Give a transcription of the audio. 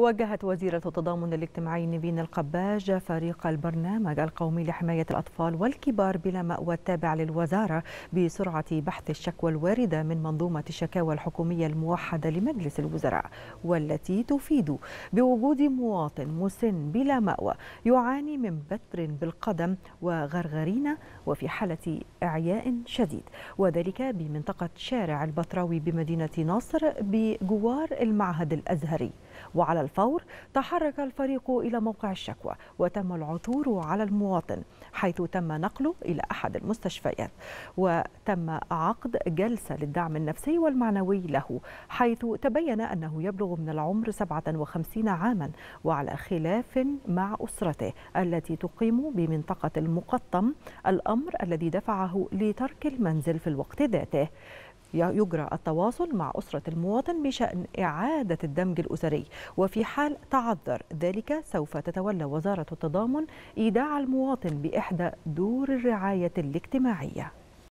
وجهت وزيرة التضامن الاجتماعي نيفين القباج فريق البرنامج القومي لحماية الأطفال والكبار بلا مأوى التابع للوزارة بسرعة بحث الشكوى الواردة من منظومة الشكاوى الحكومية الموحدة لمجلس الوزراء والتي تفيد بوجود مواطن مسن بلا مأوى يعاني من بتر بالقدم وغرغرينة وفي حالة إعياء شديد وذلك بمنطقة شارع البطراوي بمدينة ناصر بجوار المعهد الأزهري وعلى الفور تحرك الفريق إلى موقع الشكوى وتم العثور على المواطن حيث تم نقله إلى أحد المستشفيات وتم عقد جلسة للدعم النفسي والمعنوي له حيث تبين أنه يبلغ من العمر 57 عاما وعلى خلاف مع أسرته التي تقيم بمنطقة المقطم الأمر الذي دفعه لترك المنزل في الوقت ذاته يجرى التواصل مع أسرة المواطن بشأن إعادة الدمج الأسري وفي حال تعذر ذلك سوف تتولى وزارة التضامن إيداع المواطن بإحدى دور الرعاية الاجتماعية